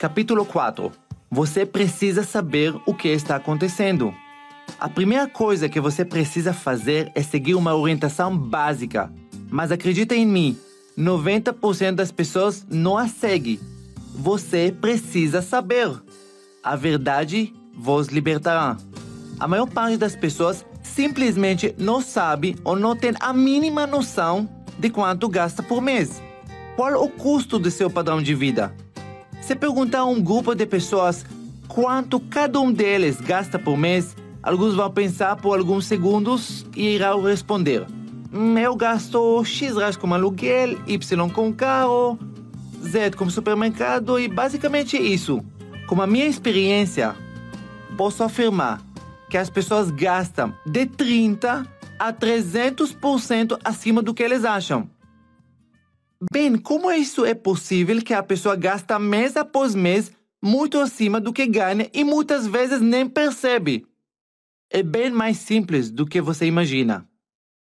Capítulo 4 Você precisa saber o que está acontecendo. A primeira coisa que você precisa fazer é seguir uma orientação básica. Mas acredita em mim, 90% das pessoas não a segue. Você precisa saber. A verdade vos libertará. A maior parte das pessoas simplesmente não sabe ou não tem a mínima noção de quanto gasta por mês. Qual o custo do seu padrão de vida? Se perguntar a um grupo de pessoas quanto cada um deles gasta por mês, alguns vão pensar por alguns segundos e irão responder: hum, Eu gasto X reais com aluguel, Y com carro, Z com supermercado e basicamente isso. Com a minha experiência, posso afirmar que as pessoas gastam de 30 a 300% acima do que eles acham. Bem, como isso é possível que a pessoa gasta mês após mês muito acima do que ganha e muitas vezes nem percebe? É bem mais simples do que você imagina.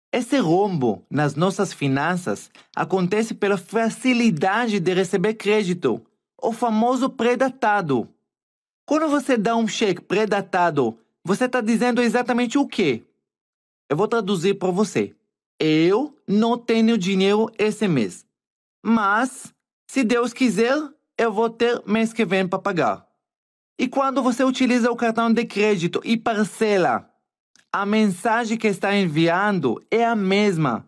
Esse rombo nas nossas finanças acontece pela facilidade de receber crédito, o famoso predatado. Quando você dá um cheque predatado, você está dizendo exatamente o quê? Eu vou traduzir para você. Eu não tenho dinheiro esse mês. Mas, se Deus quiser, eu vou ter mês que vem para pagar. E quando você utiliza o cartão de crédito e parcela, a mensagem que está enviando é a mesma.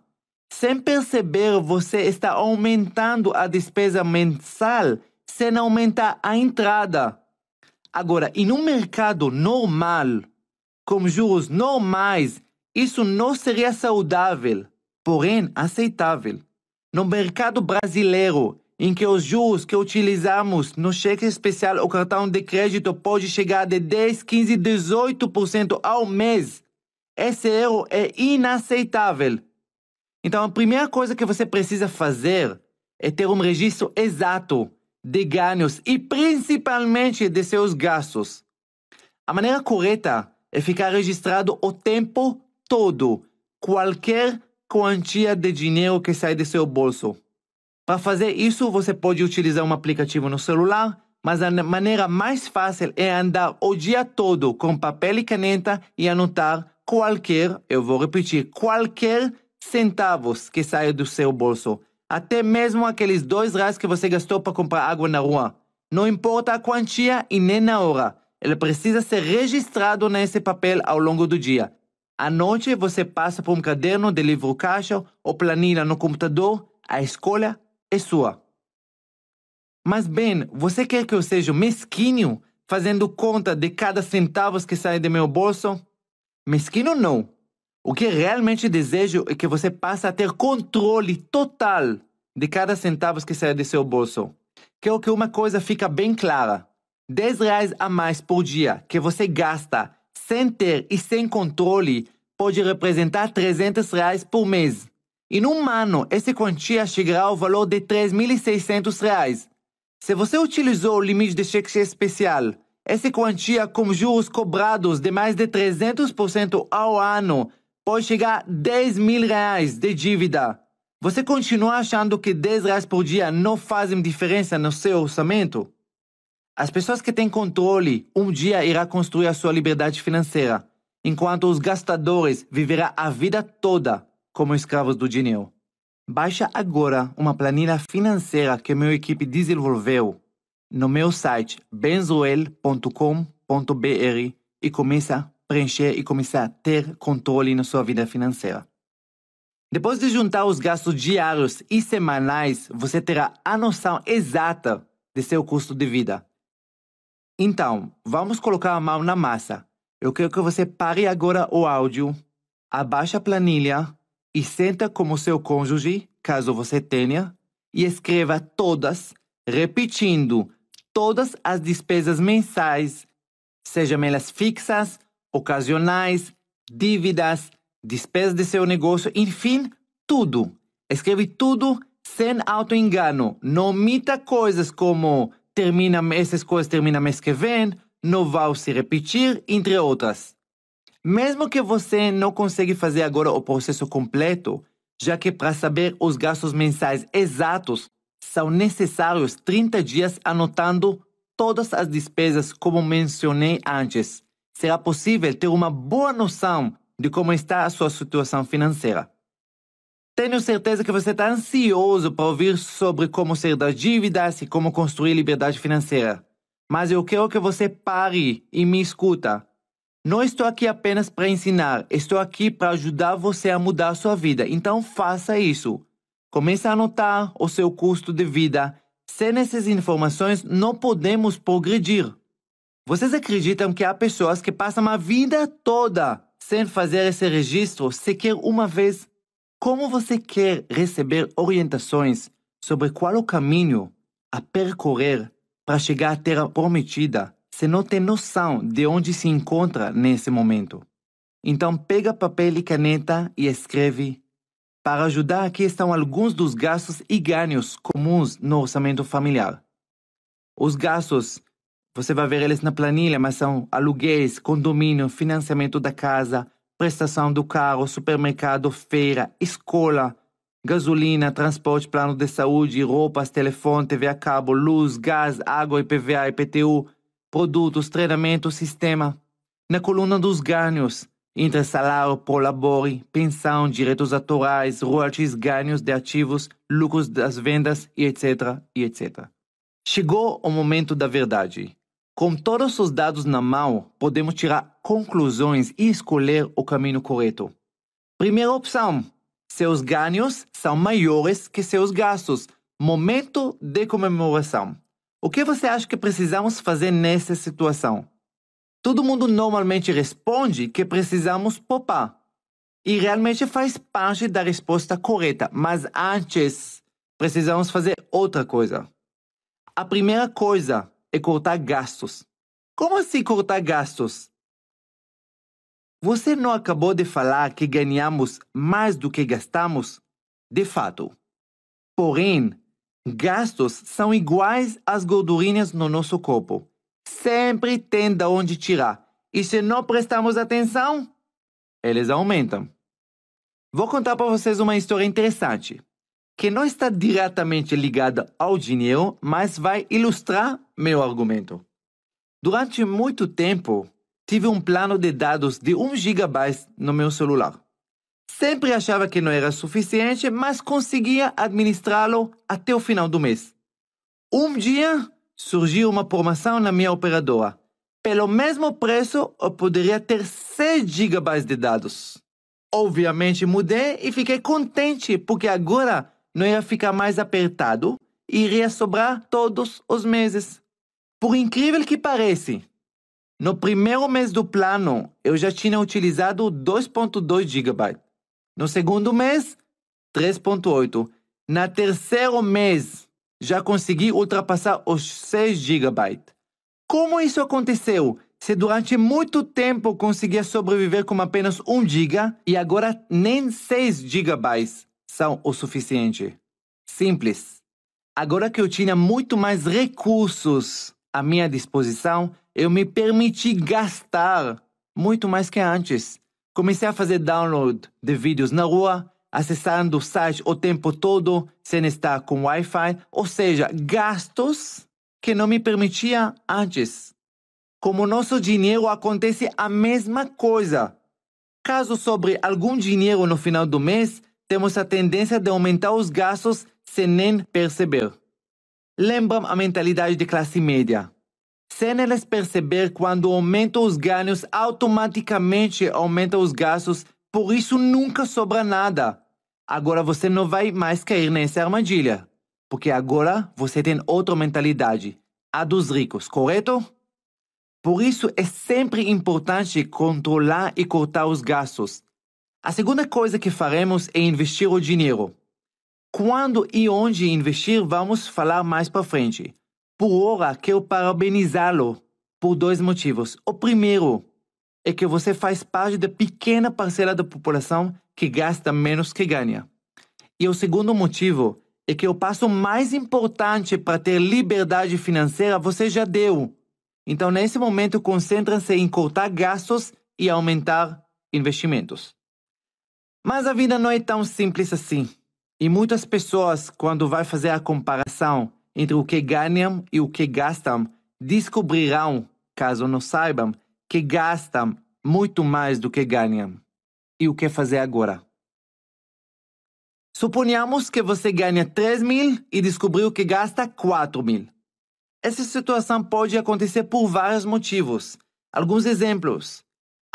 Sem perceber, você está aumentando a despesa mensal sem aumentar a entrada. Agora, em um mercado normal, com juros normais, isso não seria saudável, porém aceitável no mercado brasileiro, em que os juros que utilizamos no cheque especial ou cartão de crédito pode chegar de 10, 15, 18% ao mês. Esse erro é inaceitável. Então, a primeira coisa que você precisa fazer é ter um registro exato de ganhos e principalmente de seus gastos. A maneira correta é ficar registrado o tempo todo qualquer quantia de dinheiro que sai do seu bolso. Para fazer isso, você pode utilizar um aplicativo no celular, mas a maneira mais fácil é andar o dia todo com papel e caneta e anotar qualquer, eu vou repetir, qualquer centavos que saia do seu bolso. Até mesmo aqueles dois reais que você gastou para comprar água na rua. Não importa a quantia e nem na hora. Ele precisa ser registrado nesse papel ao longo do dia. À noite, você passa por um caderno de livro caixa ou planilha no computador, a escolha é sua. Mas, Ben, você quer que eu seja mesquinho fazendo conta de cada centavo que sai do meu bolso? Mesquinho não. O que realmente desejo é que você passe a ter controle total de cada centavo que sai do seu bolso. Quero é que uma coisa fica bem clara. 10 reais a mais por dia que você gasta sem ter e sem controle, pode representar 300 reais por mês. Em um ano, essa quantia chegará ao valor de 3.600 reais. Se você utilizou o limite de cheque especial, essa quantia com juros cobrados de mais de 300% ao ano pode chegar a 10 mil reais de dívida. Você continua achando que 10 reais por dia não fazem diferença no seu orçamento? As pessoas que têm controle um dia irá construir a sua liberdade financeira, enquanto os gastadores viverá a vida toda como escravos do dinheiro. Baixa agora uma planilha financeira que minha equipe desenvolveu no meu site benzoel.com.br e começa a preencher e começar a ter controle na sua vida financeira. Depois de juntar os gastos diários e semanais, você terá a noção exata de seu custo de vida então, vamos colocar a mão na massa. Eu quero que você pare agora o áudio, abaixe a planilha e senta como seu cônjuge, caso você tenha, e escreva todas, repetindo, todas as despesas mensais, sejam elas fixas, ocasionais, dívidas, despesas de seu negócio, enfim, tudo. Escreve tudo sem auto-engano. Não omita coisas como termina, essas coisas terminam mês que vem, não vão se repetir, entre outras. Mesmo que você não consiga fazer agora o processo completo, já que para saber os gastos mensais exatos são necessários 30 dias anotando todas as despesas como mencionei antes. Será possível ter uma boa noção de como está a sua situação financeira. Tenho certeza que você está ansioso para ouvir sobre como sair das dívidas e como construir liberdade financeira. Mas eu quero que você pare e me escuta. Não estou aqui apenas para ensinar, estou aqui para ajudar você a mudar a sua vida. Então faça isso. Comece a anotar o seu custo de vida. Sem essas informações, não podemos progredir. Vocês acreditam que há pessoas que passam a vida toda sem fazer esse registro sequer uma vez como você quer receber orientações sobre qual o caminho a percorrer para chegar à Terra Prometida se não tem noção de onde se encontra nesse momento? Então, pega papel e caneta e escreve. Para ajudar, aqui estão alguns dos gastos e ganhos comuns no orçamento familiar. Os gastos, você vai ver eles na planilha, mas são aluguéis, condomínio, financiamento da casa, prestação do carro, supermercado, feira, escola, gasolina, transporte, plano de saúde, roupas, telefone, TV a cabo, luz, gás, água, IPVA, IPTU, produtos, treinamento, sistema. Na coluna dos ganhos, entre salário, prolabore, pensão, direitos autorais, royalties, ganhos de ativos, lucros das vendas e etc, e etc. Chegou o momento da verdade. Com todos os dados na mão, podemos tirar conclusões e escolher o caminho correto. Primeira opção: seus ganhos são maiores que seus gastos. Momento de comemoração. O que você acha que precisamos fazer nessa situação? Todo mundo normalmente responde que precisamos poupar. E realmente faz parte da resposta correta, mas antes precisamos fazer outra coisa. A primeira coisa é cortar gastos. Como assim cortar gastos? Você não acabou de falar que ganhamos mais do que gastamos? De fato. Porém, gastos são iguais às gordurinhas no nosso corpo. Sempre tem de onde tirar. E se não prestarmos atenção, eles aumentam. Vou contar para vocês uma história interessante que não está diretamente ligada ao dinheiro, mas vai ilustrar meu argumento. Durante muito tempo, tive um plano de dados de 1 GB no meu celular. Sempre achava que não era suficiente, mas conseguia administrá-lo até o final do mês. Um dia, surgiu uma promoção na minha operadora. Pelo mesmo preço, eu poderia ter 6 GB de dados. Obviamente mudei e fiquei contente, porque agora não ia ficar mais apertado e iria sobrar todos os meses. Por incrível que pareça, no primeiro mês do plano eu já tinha utilizado 2.2 GB. No segundo mês, 3.8. Na terceiro mês, já consegui ultrapassar os 6 GB. Como isso aconteceu? Se durante muito tempo conseguia sobreviver com apenas 1 GB e agora nem 6 GB são o suficiente. Simples. Agora que eu tinha muito mais recursos à minha disposição, eu me permiti gastar muito mais que antes. Comecei a fazer download de vídeos na rua, acessando o site o tempo todo sem estar com Wi-Fi, ou seja, gastos que não me permitia antes. Como o nosso dinheiro acontece a mesma coisa. Caso sobre algum dinheiro no final do mês, temos a tendência de aumentar os gastos sem nem perceber. Lembram a mentalidade de classe média. Sem eles perceber, quando aumentam os ganhos, automaticamente aumentam os gastos, por isso nunca sobra nada. Agora você não vai mais cair nessa armadilha, porque agora você tem outra mentalidade, a dos ricos, correto? Por isso é sempre importante controlar e cortar os gastos, a segunda coisa que faremos é investir o dinheiro. Quando e onde investir vamos falar mais para frente. Por ora, quero parabenizá-lo por dois motivos. O primeiro é que você faz parte da pequena parcela da população que gasta menos que ganha. E o segundo motivo é que o passo mais importante para ter liberdade financeira você já deu. Então, nesse momento, concentre-se em cortar gastos e aumentar investimentos. Mas a vida não é tão simples assim. E muitas pessoas, quando vai fazer a comparação entre o que ganham e o que gastam, descobrirão, caso não saibam, que gastam muito mais do que ganham. E o que fazer agora? Suponhamos que você ganha 3 mil e descobriu que gasta 4 mil. Essa situação pode acontecer por vários motivos. Alguns exemplos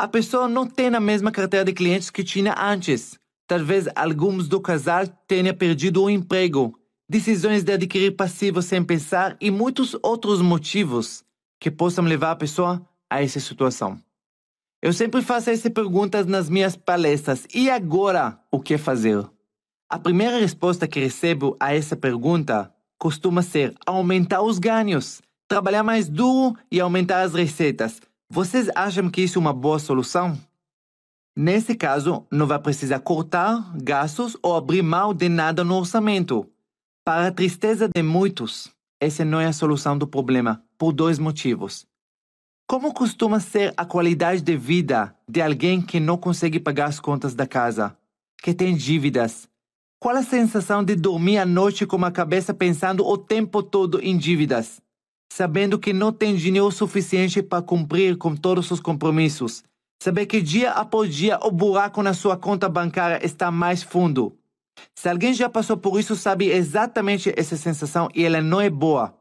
a pessoa não tem a mesma carteira de clientes que tinha antes. Talvez alguns do casal tenha perdido o emprego, decisões de adquirir passivo sem pensar e muitos outros motivos que possam levar a pessoa a essa situação. Eu sempre faço essas perguntas nas minhas palestras. E agora, o que fazer? A primeira resposta que recebo a essa pergunta costuma ser aumentar os ganhos, trabalhar mais duro e aumentar as receitas. Vocês acham que isso é uma boa solução? Nesse caso, não vai precisar cortar gastos ou abrir mal de nada no orçamento. Para a tristeza de muitos, essa não é a solução do problema, por dois motivos. Como costuma ser a qualidade de vida de alguém que não consegue pagar as contas da casa, que tem dívidas? Qual a sensação de dormir à noite com a cabeça pensando o tempo todo em dívidas? sabendo que não tem dinheiro suficiente para cumprir com todos os compromissos. Saber que dia após dia o buraco na sua conta bancária está mais fundo. Se alguém já passou por isso, sabe exatamente essa sensação e ela não é boa.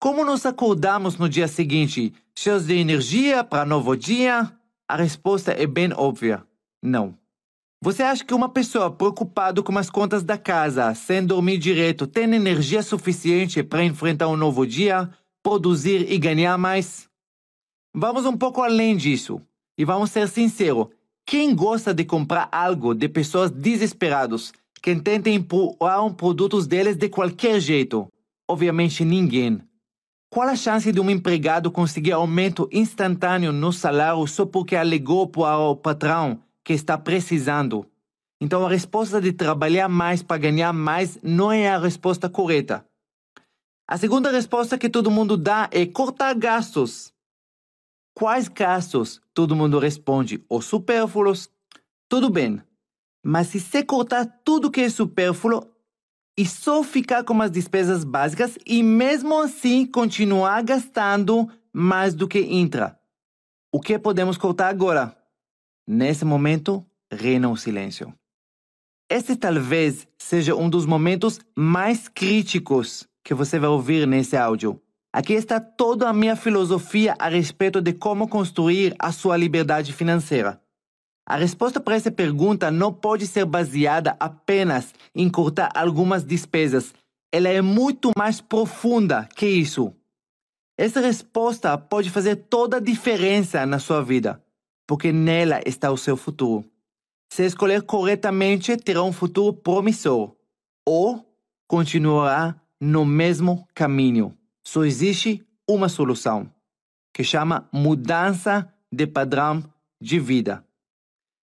Como nos acordamos no dia seguinte? Cheios de energia para novo dia? A resposta é bem óbvia: não. Você acha que uma pessoa preocupada com as contas da casa, sem dormir direito, tem energia suficiente para enfrentar um novo dia? produzir e ganhar mais? Vamos um pouco além disso e vamos ser sinceros. Quem gosta de comprar algo de pessoas desesperadas que tentam empurrar um produtos deles de qualquer jeito? Obviamente ninguém. Qual a chance de um empregado conseguir aumento instantâneo no salário só porque alegou para o patrão que está precisando? Então a resposta de trabalhar mais para ganhar mais não é a resposta correta. A segunda resposta que todo mundo dá é cortar gastos. Quais gastos? Todo mundo responde os supérfluos. Tudo bem, mas se você cortar tudo que é supérfluo e só ficar com as despesas básicas e mesmo assim continuar gastando mais do que entra, o que podemos cortar agora? Nesse momento, reina o silêncio. Esse talvez seja um dos momentos mais críticos que você vai ouvir nesse áudio. Aqui está toda a minha filosofia a respeito de como construir a sua liberdade financeira. A resposta para essa pergunta não pode ser baseada apenas em cortar algumas despesas. Ela é muito mais profunda que isso. Essa resposta pode fazer toda a diferença na sua vida, porque nela está o seu futuro. Se escolher corretamente, terá um futuro promissor ou continuará no mesmo caminho. Só existe uma solução, que chama mudança de padrão de vida.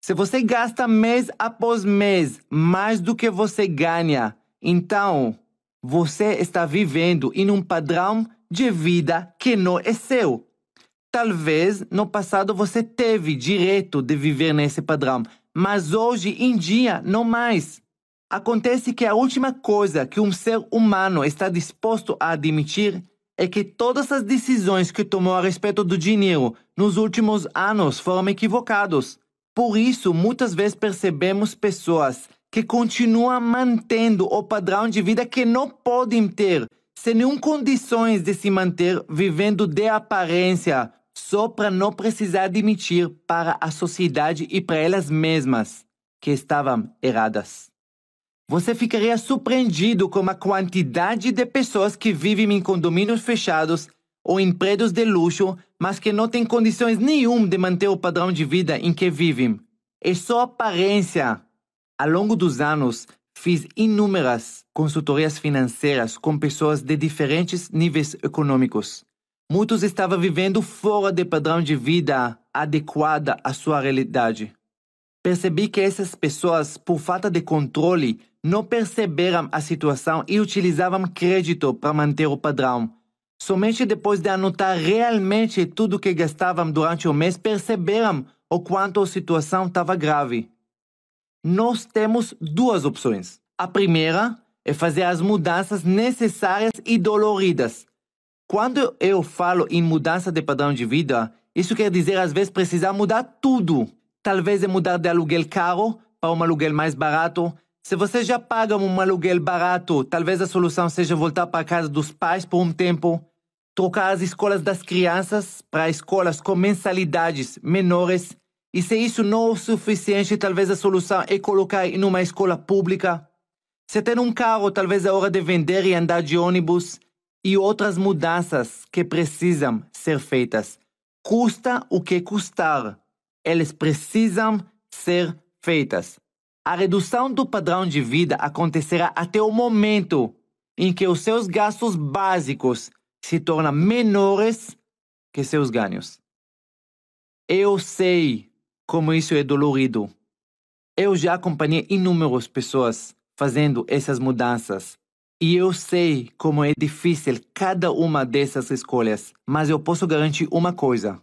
Se você gasta mês após mês mais do que você ganha, então você está vivendo em um padrão de vida que não é seu. Talvez no passado você teve direito de viver nesse padrão, mas hoje em dia não mais. Acontece que a última coisa que um ser humano está disposto a admitir é que todas as decisões que tomou a respeito do dinheiro nos últimos anos foram equivocadas. Por isso, muitas vezes percebemos pessoas que continuam mantendo o padrão de vida que não podem ter, sem nenhum condições de se manter vivendo de aparência, só para não precisar admitir para a sociedade e para elas mesmas que estavam erradas. Você ficaria surpreendido com a quantidade de pessoas que vivem em condomínios fechados ou em prédios de luxo, mas que não têm condições nenhuma de manter o padrão de vida em que vivem. É só aparência. Ao longo dos anos, fiz inúmeras consultorias financeiras com pessoas de diferentes níveis econômicos. Muitos estavam vivendo fora do padrão de vida adequada à sua realidade. Percebi que essas pessoas, por falta de controle, não perceberam a situação e utilizavam crédito para manter o padrão. Somente depois de anotar realmente tudo que gastavam durante o mês, perceberam o quanto a situação estava grave. Nós temos duas opções. A primeira é fazer as mudanças necessárias e doloridas. Quando eu falo em mudança de padrão de vida, isso quer dizer às vezes precisar mudar tudo. Talvez é mudar de aluguel caro para um aluguel mais barato, se você já paga um aluguel barato, talvez a solução seja voltar para a casa dos pais por um tempo, trocar as escolas das crianças para escolas com mensalidades menores, e se isso não é o suficiente, talvez a solução é colocar em uma escola pública. Se é tem um carro, talvez é hora de vender e andar de ônibus, e outras mudanças que precisam ser feitas. Custa o que custar, elas precisam ser feitas a redução do padrão de vida acontecerá até o momento em que os seus gastos básicos se tornam menores que seus ganhos. Eu sei como isso é dolorido. Eu já acompanhei inúmeras pessoas fazendo essas mudanças. E eu sei como é difícil cada uma dessas escolhas, mas eu posso garantir uma coisa: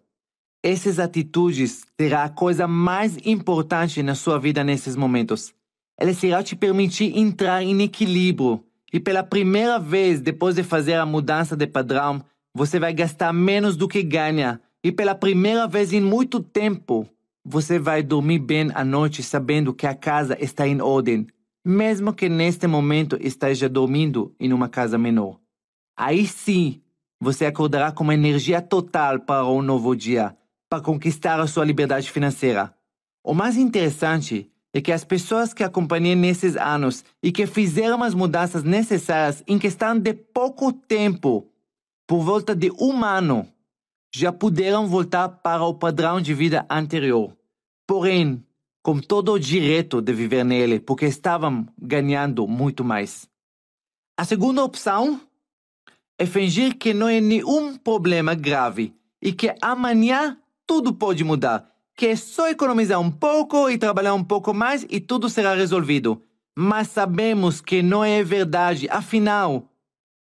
essas atitudes será a coisa mais importante na sua vida nesses momentos. Elas irão te permitir entrar em equilíbrio e pela primeira vez depois de fazer a mudança de padrão, você vai gastar menos do que ganha e pela primeira vez em muito tempo, você vai dormir bem à noite sabendo que a casa está em ordem, mesmo que neste momento esteja dormindo em uma casa menor. Aí sim, você acordará com uma energia total para um novo dia para conquistar a sua liberdade financeira. O mais interessante é que as pessoas que acompanhei nesses anos e que fizeram as mudanças necessárias em questão de pouco tempo, por volta de um ano, já puderam voltar para o padrão de vida anterior. Porém, com todo o direito de viver nele, porque estavam ganhando muito mais. A segunda opção é fingir que não é nenhum problema grave e que amanhã tudo pode mudar, que é só economizar um pouco e trabalhar um pouco mais e tudo será resolvido. Mas sabemos que não é verdade, afinal,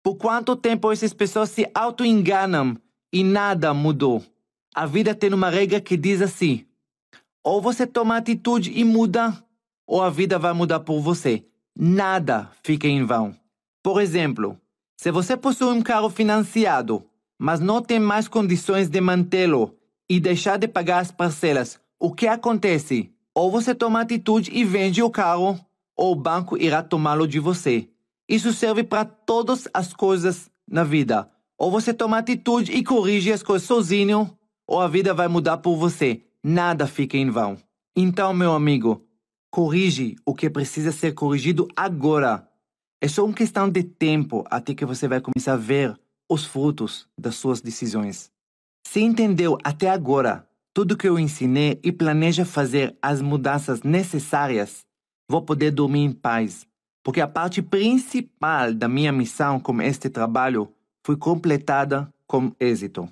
por quanto tempo essas pessoas se auto-enganam e nada mudou? A vida tem uma regra que diz assim: ou você toma atitude e muda, ou a vida vai mudar por você. Nada fica em vão. Por exemplo, se você possui um carro financiado, mas não tem mais condições de mantê-lo, e deixar de pagar as parcelas, o que acontece? Ou você toma atitude e vende o carro, ou o banco irá tomá-lo de você. Isso serve para todas as coisas na vida. Ou você toma atitude e corrige as coisas sozinho, ou a vida vai mudar por você. Nada fica em vão. Então, meu amigo, corrige o que precisa ser corrigido agora. É só uma questão de tempo até que você vai começar a ver os frutos das suas decisões. Se entendeu até agora tudo que eu ensinei e planeja fazer as mudanças necessárias, vou poder dormir em paz, porque a parte principal da minha missão com este trabalho foi completada com êxito.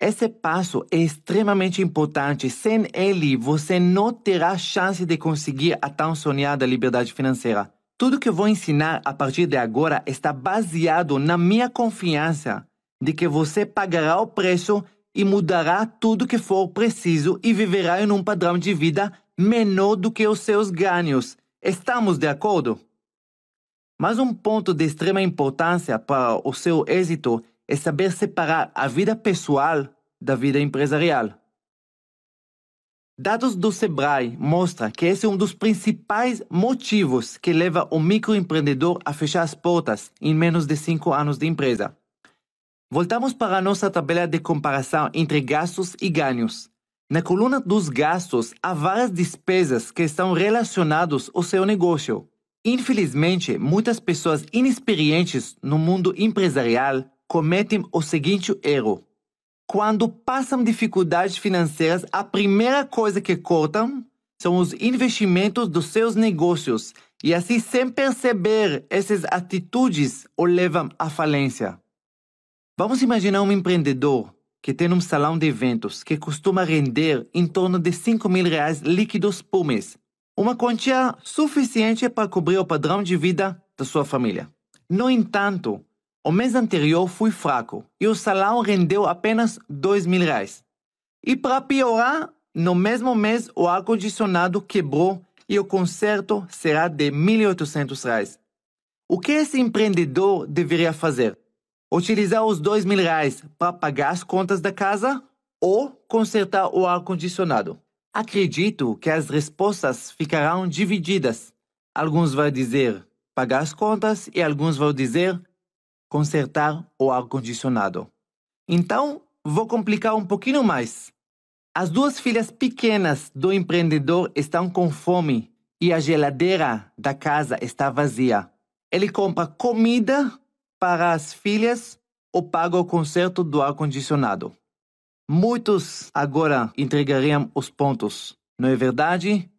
Esse passo é extremamente importante. Sem ele, você não terá chance de conseguir a tão sonhada liberdade financeira. Tudo que vou ensinar a partir de agora está baseado na minha confiança de que você pagará o preço e mudará tudo que for preciso e viverá em um padrão de vida menor do que os seus ganhos. Estamos de acordo? Mas um ponto de extrema importância para o seu êxito é saber separar a vida pessoal da vida empresarial. Dados do Sebrae mostram que esse é um dos principais motivos que leva o microempreendedor a fechar as portas em menos de 5 anos de empresa. Voltamos para nossa tabela de comparação entre gastos e ganhos. Na coluna dos gastos, há várias despesas que estão relacionadas ao seu negócio. Infelizmente, muitas pessoas inexperientes no mundo empresarial cometem o seguinte erro. Quando passam dificuldades financeiras, a primeira coisa que cortam são os investimentos dos seus negócios e assim, sem perceber, essas atitudes o levam à falência. Vamos imaginar um empreendedor que tem um salão de eventos que costuma render em torno de 5 mil reais líquidos por mês, uma quantia suficiente para cobrir o padrão de vida da sua família. No entanto, o mês anterior foi fraco e o salão rendeu apenas 2 mil reais. E para piorar, no mesmo mês o ar-condicionado quebrou e o conserto será de R$ 1.800. O que esse empreendedor deveria fazer? Utilizar os dois mil reais para pagar as contas da casa ou consertar o ar-condicionado? Acredito que as respostas ficarão divididas. Alguns vão dizer pagar as contas e alguns vão dizer consertar o ar-condicionado. Então, vou complicar um pouquinho mais. As duas filhas pequenas do empreendedor estão com fome e a geladeira da casa está vazia. Ele compra comida para as filhas, ou paga o conserto do ar-condicionado. Muitos agora entregariam os pontos, não é verdade?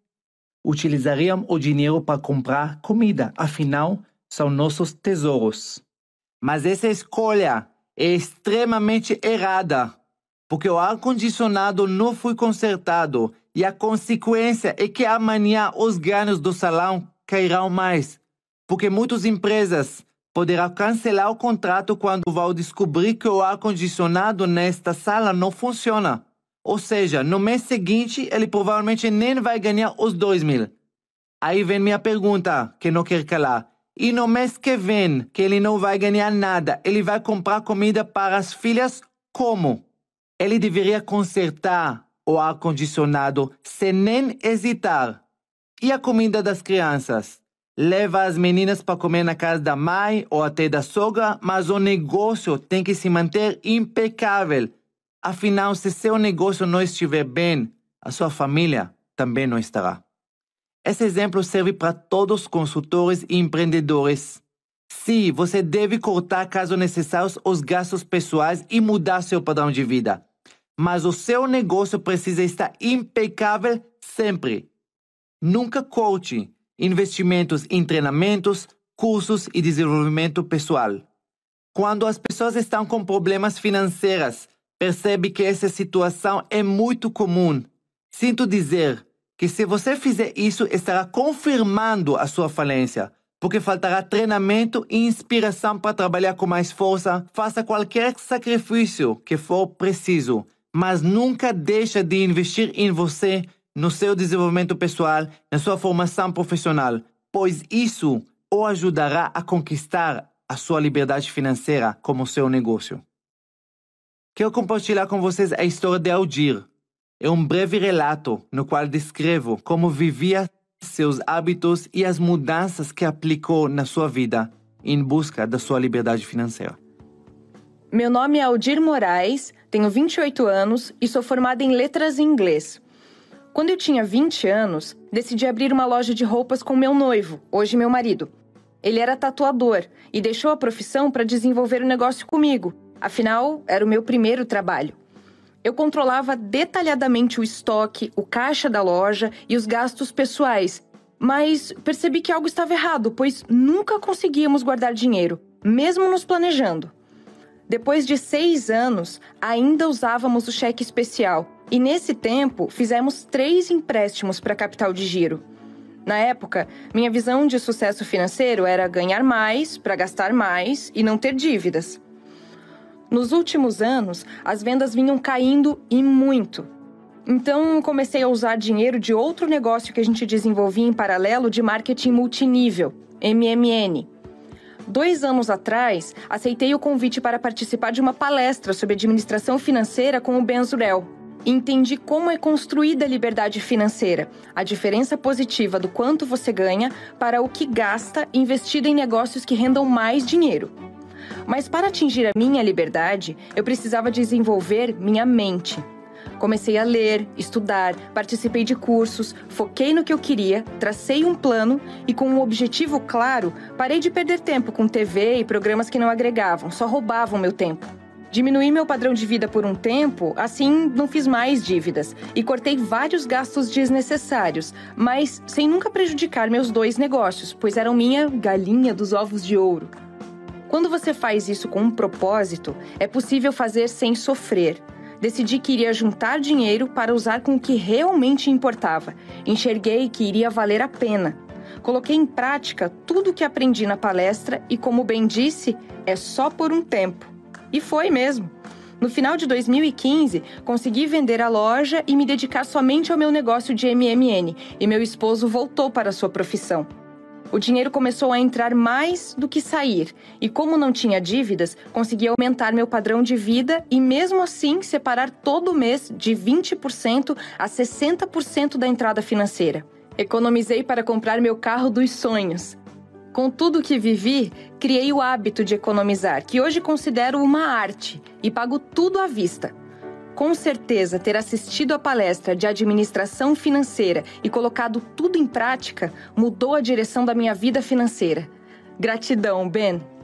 Utilizariam o dinheiro para comprar comida, afinal, são nossos tesouros. Mas essa escolha é extremamente errada, porque o ar-condicionado não foi consertado e a consequência é que amanhã os ganhos do salão cairão mais, porque muitas empresas poderá cancelar o contrato quando vão descobrir que o ar-condicionado nesta sala não funciona. Ou seja, no mês seguinte ele provavelmente nem vai ganhar os dois mil. Aí vem minha pergunta, que não quer calar. E no mês que vem, que ele não vai ganhar nada, ele vai comprar comida para as filhas como? Ele deveria consertar o ar-condicionado sem nem hesitar. E a comida das crianças? Leva as meninas para comer na casa da mãe ou até da sogra, mas o negócio tem que se manter impecável. Afinal, se seu negócio não estiver bem, a sua família também não estará. Esse exemplo serve para todos os consultores e empreendedores. Sim, você deve cortar, caso necessário, os gastos pessoais e mudar seu padrão de vida. Mas o seu negócio precisa estar impecável sempre. Nunca corte investimentos em treinamentos, cursos e desenvolvimento pessoal. Quando as pessoas estão com problemas financeiros, percebe que essa situação é muito comum. Sinto dizer que se você fizer isso, estará confirmando a sua falência, porque faltará treinamento e inspiração para trabalhar com mais força. Faça qualquer sacrifício que for preciso, mas nunca deixe de investir em você no seu desenvolvimento pessoal, na sua formação profissional, pois isso o ajudará a conquistar a sua liberdade financeira como seu negócio. Quero compartilhar com vocês é a história de Aldir. É um breve relato no qual descrevo como vivia seus hábitos e as mudanças que aplicou na sua vida em busca da sua liberdade financeira. Meu nome é Aldir Moraes, tenho 28 anos e sou formada em letras em inglês. Quando eu tinha 20 anos, decidi abrir uma loja de roupas com meu noivo, hoje meu marido. Ele era tatuador e deixou a profissão para desenvolver o negócio comigo, afinal, era o meu primeiro trabalho. Eu controlava detalhadamente o estoque, o caixa da loja e os gastos pessoais, mas percebi que algo estava errado, pois nunca conseguíamos guardar dinheiro, mesmo nos planejando. Depois de seis anos, ainda usávamos o cheque especial e nesse tempo, fizemos três empréstimos para capital de giro. Na época, minha visão de sucesso financeiro era ganhar mais para gastar mais e não ter dívidas. Nos últimos anos, as vendas vinham caindo e muito. Então, comecei a usar dinheiro de outro negócio que a gente desenvolvia em paralelo de marketing multinível, MMN. Dois anos atrás, aceitei o convite para participar de uma palestra sobre administração financeira com o Ben Zurel, entendi como é construída a liberdade financeira, a diferença positiva do quanto você ganha para o que gasta investido em negócios que rendam mais dinheiro. Mas para atingir a minha liberdade, eu precisava desenvolver minha mente. Comecei a ler, estudar, participei de cursos, foquei no que eu queria, tracei um plano e, com um objetivo claro, parei de perder tempo com TV e programas que não agregavam, só roubavam meu tempo. Diminuí meu padrão de vida por um tempo, assim não fiz mais dívidas e cortei vários gastos desnecessários, mas sem nunca prejudicar meus dois negócios, pois eram minha galinha dos ovos de ouro. Quando você faz isso com um propósito, é possível fazer sem sofrer. Decidi que iria juntar dinheiro para usar com o que realmente importava. Enxerguei que iria valer a pena. Coloquei em prática tudo o que aprendi na palestra e, como bem disse, é só por um tempo. E foi mesmo. No final de 2015, consegui vender a loja e me dedicar somente ao meu negócio de MMN, e meu esposo voltou para sua profissão. O dinheiro começou a entrar mais do que sair, e como não tinha dívidas, consegui aumentar meu padrão de vida e, mesmo assim, separar todo mês de 20% a 60% da entrada financeira. Economizei para comprar meu carro dos sonhos. Com tudo que vivi, criei o hábito de economizar, que hoje considero uma arte e pago tudo à vista. Com certeza, ter assistido à palestra de administração financeira e colocado tudo em prática mudou a direção da minha vida financeira. Gratidão, Ben!